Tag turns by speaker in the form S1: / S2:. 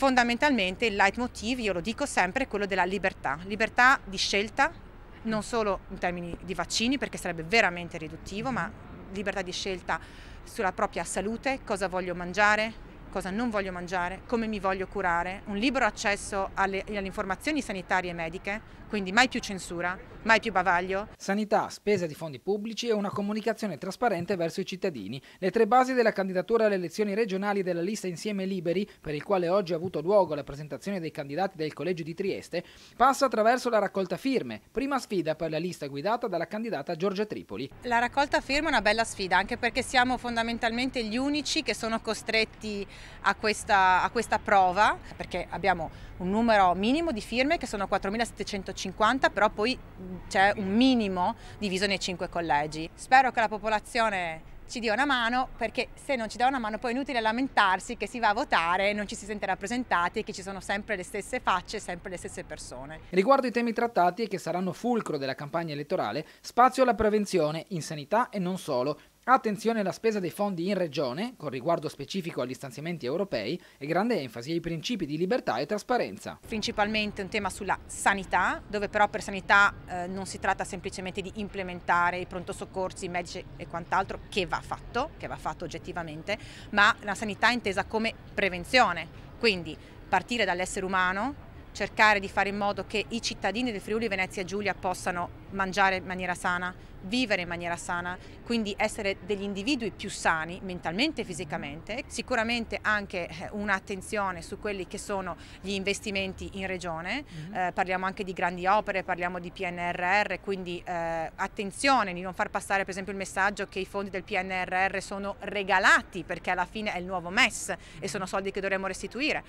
S1: fondamentalmente il leitmotiv, io lo dico sempre, è quello della libertà, libertà di scelta, non solo in termini di vaccini perché sarebbe veramente riduttivo, ma libertà di scelta sulla propria salute, cosa voglio mangiare, cosa non voglio mangiare, come mi voglio curare, un libero accesso alle, alle, informazioni sanitarie e mediche,
S2: quindi mai più censura, mai più bavaglio. Sanità, spesa di fondi pubblici e una comunicazione trasparente verso i cittadini, le tre basi della candidatura alle elezioni regionali della lista Insieme Liberi, per il quale oggi ha avuto luogo la presentazione dei candidati del Collegio di Trieste, passa attraverso la raccolta firme, prima sfida per la lista guidata dalla candidata Giorgia Tripoli.
S1: La raccolta firme è una bella sfida, anche perché siamo fondamentalmente gli unici che sono costretti a questa, a questa prova perché abbiamo un numero minimo di firme che sono 4.750 però poi mm, c'è un minimo diviso nei cinque collegi. Spero che la popolazione ci dia una mano perché se non ci dà una mano poi è inutile lamentarsi che si va a votare e non ci si sente rappresentati e che ci sono sempre le stesse facce, sempre le stesse persone.
S2: Riguardo i temi trattati e che saranno fulcro della campagna elettorale, spazio alla prevenzione in sanità e non solo, Attenzione alla spesa dei fondi in regione, con riguardo specifico agli stanziamenti europei, e grande enfasi ai principi di libertà e trasparenza.
S1: Principalmente un tema sulla sanità, dove però per sanità eh, non si tratta semplicemente di implementare i pronto soccorsi, i medici e quant'altro, che va fatto, che va fatto oggettivamente, ma la sanità intesa come prevenzione, quindi partire dall'essere umano, cercare di fare in modo che i cittadini del Friuli Venezia Giulia possano mangiare in maniera sana, vivere in maniera sana, quindi essere degli individui più sani mentalmente e fisicamente, sicuramente anche eh, un'attenzione su quelli che sono gli investimenti in regione, mm -hmm. eh, parliamo anche di grandi opere, parliamo di PNRR, quindi eh, attenzione di non far passare per esempio il messaggio che i fondi del PNRR sono regalati perché alla fine è il nuovo MES e mm-hmm. sono soldi che dovremmo restituire.